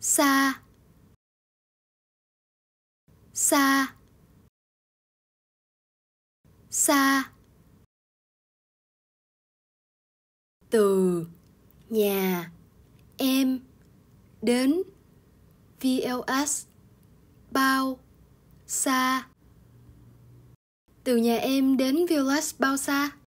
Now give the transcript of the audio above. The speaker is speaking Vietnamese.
xa xa xa từ nhà em đến VLS bao xa từ nhà em đến VLS bao xa